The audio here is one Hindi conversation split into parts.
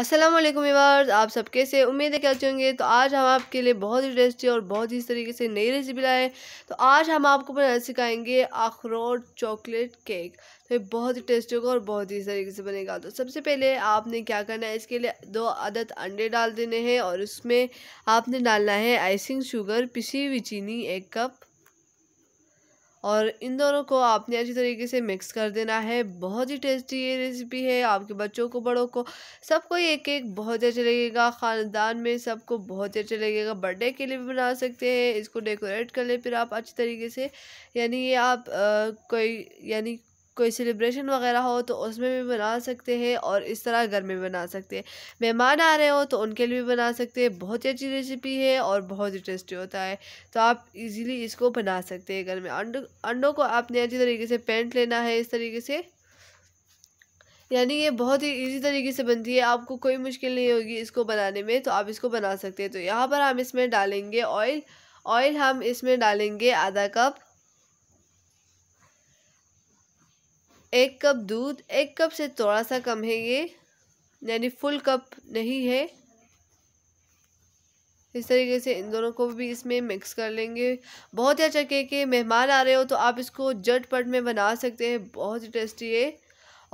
अस्सलाम वालेकुम आप सब कैसे उम्मीद है क्या चाहेंगे तो आज हम आपके लिए बहुत ही टेस्टी और बहुत ही इस तरीके से नई रेसिपी लाए तो आज हम आपको बनाना सिखाएंगे अखरोट चॉकलेट केक तो ये बहुत ही टेस्टी होगा और बहुत ही इस तरीके से बनेगा तो सबसे पहले आपने क्या करना है इसके लिए दो अदद अंडे डाल देने हैं और उसमें आपने डालना है आइसिंग शुगर पिसी हुई चीनी एक कप और इन दोनों को आपने अच्छी तरीके से मिक्स कर देना है बहुत ही टेस्टी ये रेसिपी है आपके बच्चों को बड़ों को सबको एक एक बहुत ही अच्छा लगेगा ख़ानदान में सबको बहुत ही अच्छा लगेगा बर्थडे के लिए भी बना सकते हैं इसको डेकोरेट कर ले फिर आप अच्छी तरीके से यानी ये आप आ, कोई यानी कोई सेलिब्रेशन वगैरह हो तो उसमें भी बना सकते हैं और इस तरह घर में बना सकते हैं मेहमान आ रहे हो तो उनके लिए भी बना सकते हैं बहुत ही अच्छी रेसिपी है और बहुत ही टेस्टी होता है तो आप इजीली इसको बना सकते हैं घर में अंडों अंडों को आपने अच्छी तरीके से पेंट लेना है इस तरीके से यानी ये बहुत ही इजी तरीके से बनती है आपको कोई मुश्किल नहीं होगी इसको बनाने में तो आप इसको बना सकते हैं तो यहाँ पर हम इसमें डालेंगे ऑयल ऑयल हम इसमें डालेंगे आधा कप एक कप दूध एक कप से थोड़ा सा कम है ये यानी फुल कप नहीं है इस तरीके से इन दोनों को भी इसमें मिक्स कर लेंगे बहुत ही अच्छा केक है मेहमान आ रहे हो तो आप इसको झटपट में बना सकते हैं बहुत ही टेस्टी है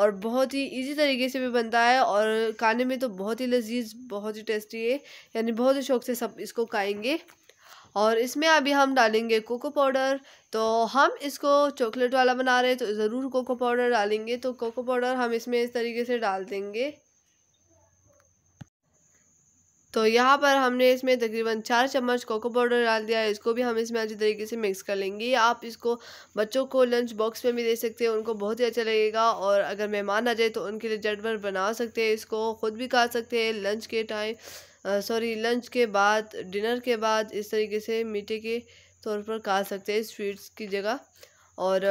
और बहुत ही इजी तरीके से भी बनता है और खाने में तो बहुत ही लजीज बहुत ही टेस्टी है यानी बहुत ही शौक से सब इसको खाएंगे और इसमें अभी हम डालेंगे कोको पाउडर तो हम इसको चॉकलेट वाला बना रहे हैं तो ज़रूर कोको पाउडर डालेंगे तो कोको पाउडर हम इसमें इस तरीके से डाल देंगे तो यहाँ पर हमने इसमें तकरीबन चार चम्मच कोको पाउडर डाल दिया है इसको भी हम इसमें अच्छी तरीके से मिक्स कर लेंगे आप इसको बच्चों को लंच बॉक्स में भी दे सकते हैं उनको बहुत ही अच्छा लगेगा और अगर मेहमान आ जाए तो उनके लिए झटभर बना सकते हैं इसको ख़ुद भी खा सकते हैं लंच के टाइम सॉरी लंच के बाद डिनर के बाद इस तरीके से मीठे के तौर पर खा सकते हैं स्वीट्स की जगह और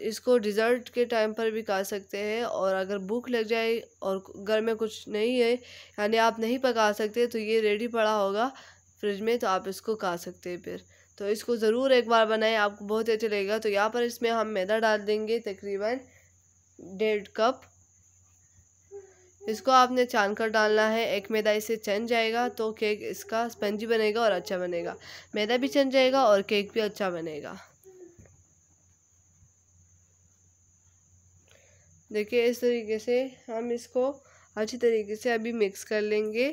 इसको डिज़र्ट के टाइम पर भी खा सकते हैं और अगर भूख लग जाए और घर में कुछ नहीं है यानी आप नहीं पका सकते तो ये रेडी पड़ा होगा फ्रिज में तो आप इसको खा सकते हैं फिर तो इसको ज़रूर एक बार बनाएं आपको बहुत अच्छा लगेगा तो यहाँ पर इसमें हम मैदा डाल देंगे तकरीबन डेढ़ कप इसको आपने छान कर डालना है एक मैदा इसे चन जाएगा तो केक इसका स्पंजी बनेगा और अच्छा बनेगा मैदा भी चन जाएगा और केक भी अच्छा बनेगा देखिए इस तरीके से हम इसको अच्छी तरीके से अभी मिक्स कर लेंगे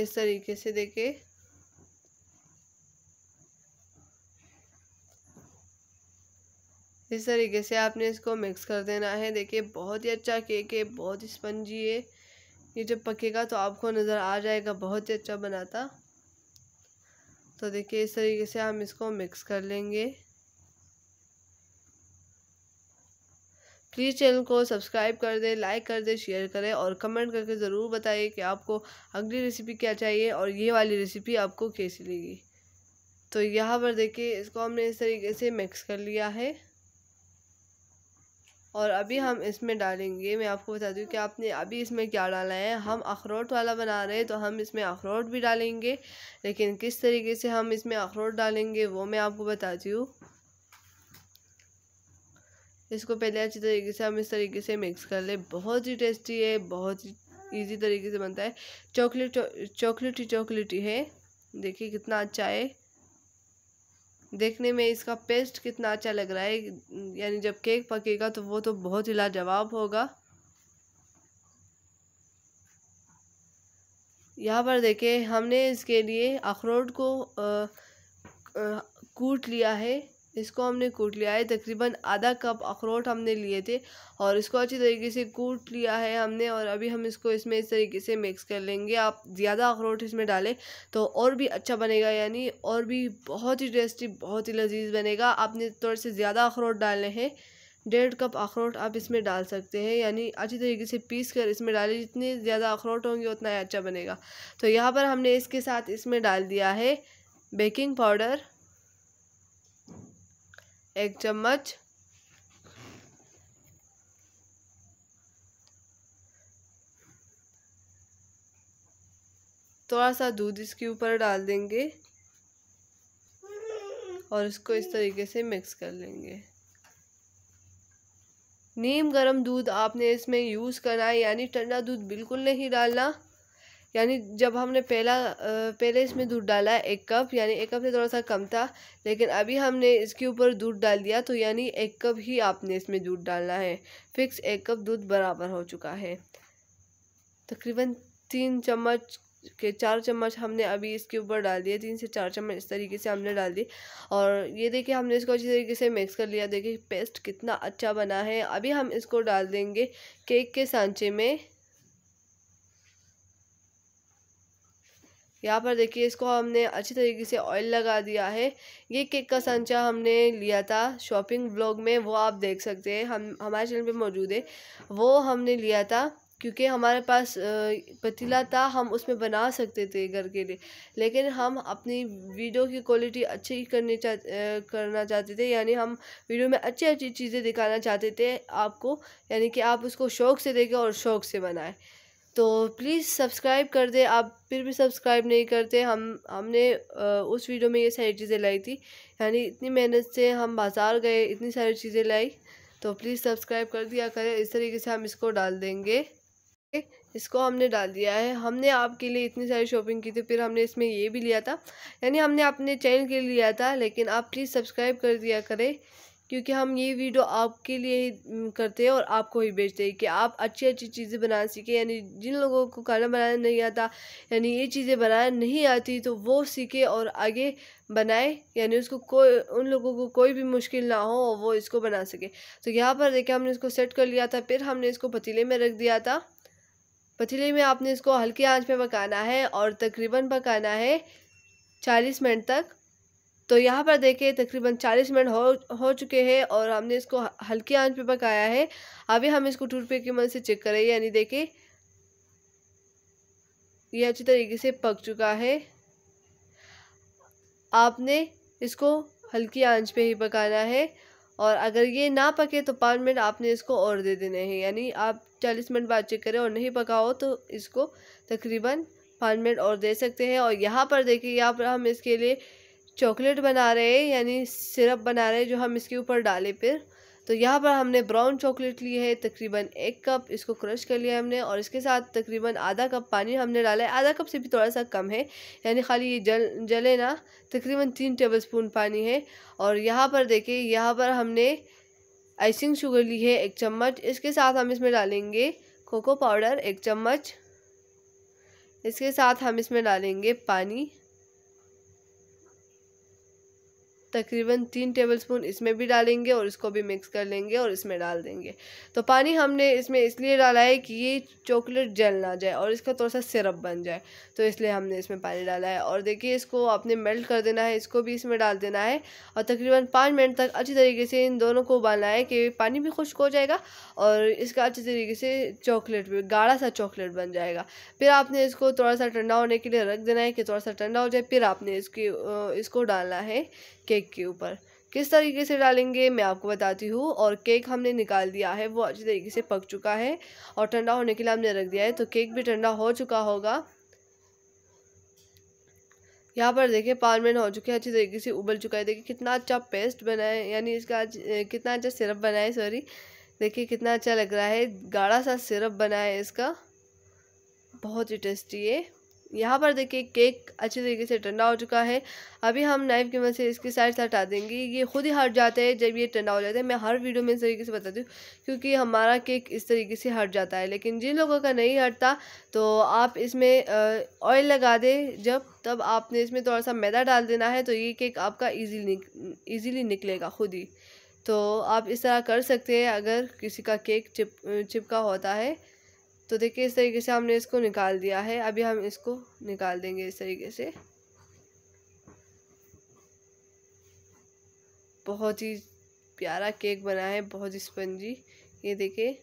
इस तरीके से देखिए इस तरीके से आपने इसको मिक्स कर देना है देखिए बहुत ही अच्छा केक है बहुत ही स्पंजी है ये जब पकेगा तो आपको नज़र आ जाएगा बहुत ही अच्छा बनाता तो देखिए इस तरीके से हम इसको मिक्स कर लेंगे प्लीज़ चैनल को सब्सक्राइब कर दें लाइक कर दें शेयर करें और कमेंट करके ज़रूर बताइए कि आपको अगली रेसिपी क्या चाहिए और ये वाली रेसिपी आपको कैसी लगी तो यहाँ पर देखिए इसको हमने इस तरीके से मिक्स कर लिया है और अभी हम इसमें डालेंगे मैं आपको बताती हूँ कि आपने अभी इसमें क्या डाला है हम अखरोट वाला बना रहे हैं तो हम इसमें अखरोट भी डालेंगे लेकिन किस तरीके से हम इसमें अखरोट डालेंगे वो मैं आपको बताती हूँ इसको पहले अच्छी तरीके से हम इस तरीके से मिक्स कर ले बहुत ही टेस्टी है बहुत ही ईजी तरीके से बनता है चॉकलेट चॉकलेट ही चॉकलेट है देखिए कितना अच्छा है देखने में इसका पेस्ट कितना अच्छा लग रहा है यानी जब केक पकेगा तो वो तो बहुत ही लाजवाब होगा यहाँ पर देखें हमने इसके लिए अखरोट को आ, आ, कूट लिया है इसको हमने कूट लिया है तकरीबन आधा कप अखरोट हमने लिए थे और इसको अच्छी तरीके से कूट लिया है हमने और अभी हम इसको इसमें इस तरीके से मिक्स कर लेंगे आप ज़्यादा अखरोट इसमें डालें तो और भी अच्छा बनेगा यानी और भी बहुत ही टेस्टी बहुत ही लजीज बनेगा आपने थोड़े से ज़्यादा अखरोट डालने हैं डेढ़ कप अखरोट आप इसमें डाल सकते हैं यानी अच्छी तरीके से पीस कर इसमें डालें जितने ज़्यादा अखरोट होंगे उतना ही अच्छा बनेगा तो यहाँ पर हमने इसके साथ इसमें डाल दिया है बेकिंग पाउडर एक चम्मच थोड़ा सा दूध इसके ऊपर डाल देंगे और इसको इस तरीके से मिक्स कर लेंगे नीम गरम दूध आपने इसमें यूज़ करना है यानी ठंडा दूध बिल्कुल नहीं डालना यानी जब हमने पहला पहले इसमें दूध डाला एक कप यानी एक कप से थोड़ा सा कम था लेकिन अभी हमने इसके ऊपर दूध डाल दिया तो यानी एक कप ही आपने इसमें दूध डालना है फिक्स एक कप दूध बराबर हो चुका है तकरीबन तीन चम्मच के चार चम्मच हमने अभी इसके ऊपर डाल दिए तीन से चार चम्मच इस तरीके से हमने डाल दी और ये देखिए हमने इसको अच्छी तरीके से मिक्स कर लिया देखिए पेस्ट कितना अच्छा बना है अभी हम इसको डाल देंगे केक के सांचे में यहाँ पर देखिए इसको हमने अच्छी तरीके से ऑयल लगा दिया है ये केक का सांचा हमने लिया था शॉपिंग ब्लॉग में वो आप देख सकते हैं हम हमारे चैनल पे मौजूद है वो हमने लिया था क्योंकि हमारे पास पतीला था हम उसमें बना सकते थे घर के लिए लेकिन हम अपनी वीडियो की क्वालिटी अच्छी करने चाह करना चाहते थे यानी हम वीडियो में अच्छी अच्छी चीज़ें दिखाना चाहते थे आपको यानी कि आप उसको शौक़ से देखें और शौक़ से बनाएं तो प्लीज़ सब्सक्राइब कर दे आप फिर भी सब्सक्राइब नहीं करते हम हमने उस वीडियो में ये सारी चीज़ें लाई थी यानी इतनी मेहनत से हम बाज़ार गए इतनी सारी चीज़ें लाई तो प्लीज़ सब्सक्राइब कर दिया करें इस तरीके से हम इसको डाल देंगे इसको हमने डाल दिया है हमने आपके लिए इतनी सारी शॉपिंग की थी फिर हमने इसमें ये भी लिया था यानी हमने अपने चैनल के लिए लिया था लेकिन आप प्लीज़ सब्सक्राइब कर दिया करें क्योंकि हम ये वीडियो आपके लिए ही करते हैं और आपको ही बेचते हैं कि आप अच्छी अच्छी चीज़ें बनाना सीखें यानी जिन लोगों को खाना बनाना नहीं आता यानी ये चीज़ें बनाना नहीं आती तो वो सीखे और आगे बनाए यानी उसको कोई उन लोगों को कोई भी मुश्किल ना हो और वो इसको बना सके तो यहाँ पर देखिए हमने इसको सेट कर लिया था फिर हमने इसको पतीले में रख दिया था पतीले में आपने इसको हल्की आँच पर पकाना है और तकरीबन पकाना है चालीस मिनट तक तो यहाँ पर देखिए तकरीबन 40 मिनट हो हो चुके हैं और हमने इसको हल्की आंच पे पकाया है अभी हम इसको टूट पे की मदद से चेक करें यानी देखिए ये अच्छी तरीके से पक चुका है आपने इसको हल्की आंच पे ही पकाना है और अगर ये ना पके तो पाँच मिनट आपने इसको और दे देने हैं यानी आप चालीस मिनट बाद चेक करें और नहीं पकाओ तो इसको तकरीबन पाँच मिनट और दे सकते हैं और यहाँ पर देखिए यहाँ पर हम इसके लिए चॉकलेट बना रहे हैं यानी सिरप बना रहे हैं जो हम इसके ऊपर डालें फिर तो यहाँ पर हमने ब्राउन चॉकलेट ली है तकरीबन एक कप इसको क्रश कर लिया हमने और इसके साथ तकरीबन आधा कप पानी हमने डाला है आधा कप से भी थोड़ा सा कम है यानी खाली ये जल जले ना तकरीबन तीन टेबल स्पून पानी है और यहाँ पर देखिए यहाँ पर हमने आइसिंग शुगर ली है एक चम्मच इसके साथ हम इसमें डालेंगे कोको पाउडर एक चम्मच इसके साथ हम इसमें डालेंगे पानी तकरीबन तीन टेबलस्पून इसमें भी डालेंगे और इसको भी मिक्स कर लेंगे और इसमें डाल देंगे तो पानी हमने इसमें इसलिए डाला है कि ये चॉकलेट जल ना जाए और इसका थोड़ा सा सिरप बन जाए तो इसलिए हमने इसमें पानी डाला है और देखिए इसको आपने मेल्ट कर देना है इसको भी इसमें डाल देना है और तकरीबन पाँच मिनट तक अच्छी तरीके से इन दोनों को उबालना है कि पानी भी खुश्क हो जाएगा और इसका अच्छी तरीके से चॉकलेट भी गाढ़ा सा चॉकलेट बन जाएगा फिर आपने इसको थोड़ा सा ठंडा होने के लिए रख देना है कि थोड़ा सा ठंडा हो जाए फिर आपने इसकी इसको डालना है केक के ऊपर किस तरीके से डालेंगे मैं आपको बताती हूँ और केक हमने निकाल दिया है वो अच्छी तरीके से पक चुका है और ठंडा होने के लिए हमने रख दिया है तो केक भी ठंडा हो चुका होगा यहाँ पर देखिए पाँच मिनट हो चुके हैं अच्छी तरीके से उबल चुका है देखिए कितना अच्छा पेस्ट बना है यानी इसका कितना अच्छा सिरप बना है सॉरी देखिए कितना अच्छा लग रहा है गाढ़ा सा सिरप बना है इसका बहुत ही टेस्टी है यहाँ पर देखिए केक अच्छे तरीके से ठंडा हो चुका है अभी हम नाइफ़ की मदद से इसकी साइड से हटा देंगे ये खुद ही हट जाता है जब ये ठंडा हो जाता है मैं हर वीडियो में इस तरीके से बताती हूँ क्योंकि हमारा केक इस तरीके से हट जाता है लेकिन जिन लोगों का नहीं हटता तो आप इसमें ऑयल लगा दें जब तब आपने इसमें थोड़ा सा मैदा डाल देना है तो ये केक आपका ईजीली निक निकलेगा खुद ही तो आप इस तरह कर सकते हैं अगर किसी का केक चिप चिपका होता है तो देखिए इस तरीके से हमने इसको निकाल दिया है अभी हम इसको निकाल देंगे इस तरीके से बहुत ही प्यारा केक बना है बहुत ही स्पंजी ये देखिए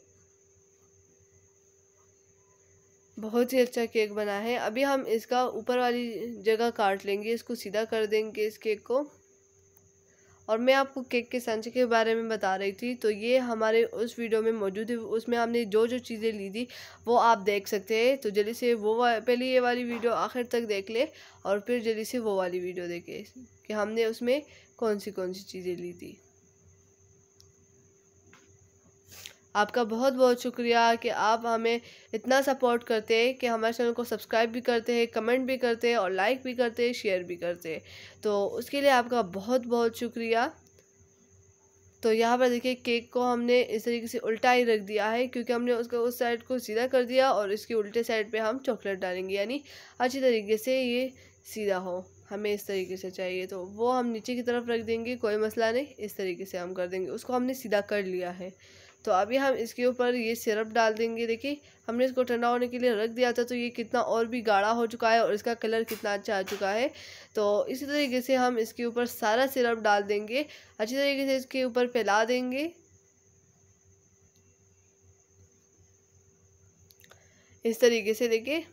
बहुत ही अच्छा केक बना है अभी हम इसका ऊपर वाली जगह काट लेंगे इसको सीधा कर देंगे इस केक को और मैं आपको केक के सांचे के बारे में बता रही थी तो ये हमारे उस वीडियो में मौजूद है उसमें हमने जो जो चीज़ें ली थी वो आप देख सकते हैं तो जल्दी से वो पहले ये वाली वीडियो आखिर तक देख ले और फिर जल्दी से वो वाली वीडियो देखे कि हमने उसमें कौन सी कौन सी चीज़ें ली थी आपका बहुत बहुत शुक्रिया कि आप हमें इतना सपोर्ट करते हैं कि हमारे चैनल को सब्सक्राइब भी करते हैं कमेंट भी करते हैं और लाइक भी करते हैं शेयर भी करते हैं तो उसके लिए आपका बहुत बहुत शुक्रिया तो यहाँ पर देखिए केक को हमने इस तरीके से उल्टा ही रख दिया है क्योंकि हमने उसका उस साइड को सीधा कर दिया और इसके उल्टे साइड पे हम चॉकलेट डालेंगे यानी अच्छी तरीके से ये सीधा हो हमें इस तरीके से चाहिए तो वो हम नीचे की तरफ रख देंगे कोई मसला नहीं इस तरीके से हम कर देंगे उसको हमने सीधा कर लिया है तो अभी हम इसके ऊपर ये सिरप डाल देंगे देखिए हमने इसको ठंडा होने के लिए रख दिया था तो ये कितना और भी गाढ़ा हो चुका है और इसका कलर कितना अच्छा आ चुका है तो इसी तरीके से हम इसके ऊपर सारा सिरप डाल देंगे अच्छी तरीके से इसके ऊपर फैला देंगे इस तरीके से देखिए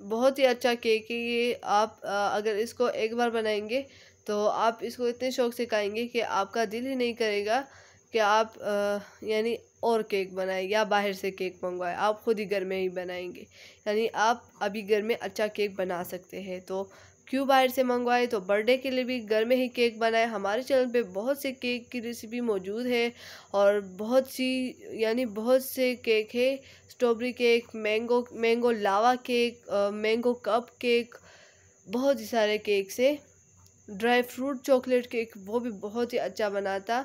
बहुत ही अच्छा केक है ये आप अगर इसको एक बार बनाएंगे तो आप इसको इतने शौक से खाएंगे कि आपका दिल ही नहीं करेगा कि आप यानी और केक बनाएं या बाहर से केक मंगवाएं आप ख़ुद ही घर में ही बनाएंगे यानी आप अभी घर में अच्छा केक बना सकते हैं तो क्यों बाहर से मंगवाए तो बर्थडे के लिए भी घर में ही केक बनाए हमारे चैनल पे बहुत से केक की रेसिपी मौजूद है और बहुत सी यानी बहुत से केक है strawberry cake mango mango lava cake mango cupcake बहुत ही सारे केक से ड्राई फ्रूट चॉकलेट केक वो भी बहुत ही अच्छा बनाता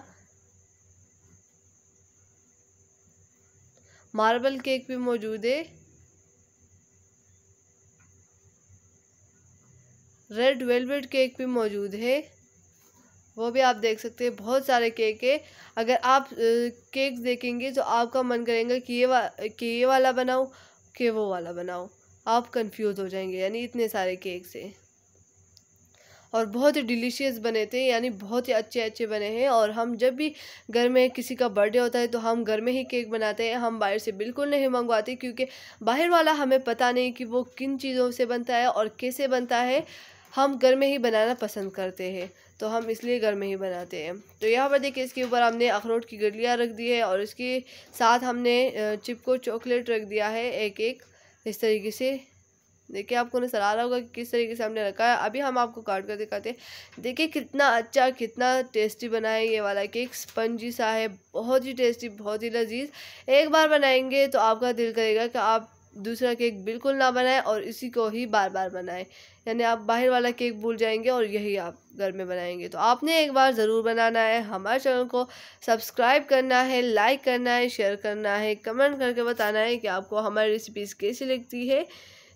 मार्बल केक भी मौजूद है रेड वेलवेट केक भी मौजूद है वो भी आप देख सकते हैं बहुत सारे केक है अगर आप केक देखेंगे तो आपका मन करेगा कि ये वा कि ये वाला बनाओ कि वो वाला बनाओ आप कंफ्यूज हो जाएंगे यानी इतने सारे केक से और बहुत ही डिलीशियस बने थे यानी बहुत ही अच्छे अच्छे बने हैं और हम जब भी घर में किसी का बर्थडे होता है तो हम घर में ही केक बनाते हैं हम बाहर से बिल्कुल नहीं मंगवाते क्योंकि बाहर वाला हमें पता नहीं कि वो किन चीज़ों से बनता है और कैसे बनता है हम घर में ही बनाना पसंद करते हैं तो हम इसलिए घर में ही बनाते हैं तो यहाँ पर देखिए इसके ऊपर हमने अखरोट की गलियाँ रख दी है और इसके साथ हमने चिपको चॉकलेट रख दिया है एक एक इस तरीके से देखिए आपको नजर आ रहा होगा कि किस तरीके से हमने रखा है अभी हम आपको काट कर दिखाते हैं देखिए कितना अच्छा कितना टेस्टी बना है ये वाला केक स्पंजी सा है बहुत ही टेस्टी बहुत ही लजीज एक बार बनाएंगे तो आपका दिल करेगा कि आप दूसरा केक बिल्कुल ना बनाएं और इसी को ही बार बार बनाएं यानी आप बाहर वाला केक भूल जाएंगे और यही आप घर में बनाएंगे तो आपने एक बार ज़रूर बनाना है हमारे चैनल को सब्सक्राइब करना है लाइक करना है शेयर करना है कमेंट करके बताना है कि आपको हमारी रेसिपीज़ कैसी लगती है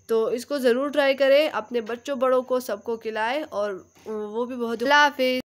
तो इसको ज़रूर ट्राई करें अपने बच्चों बड़ों को सबको खिलाएं और वो भी बहुत हाफिज़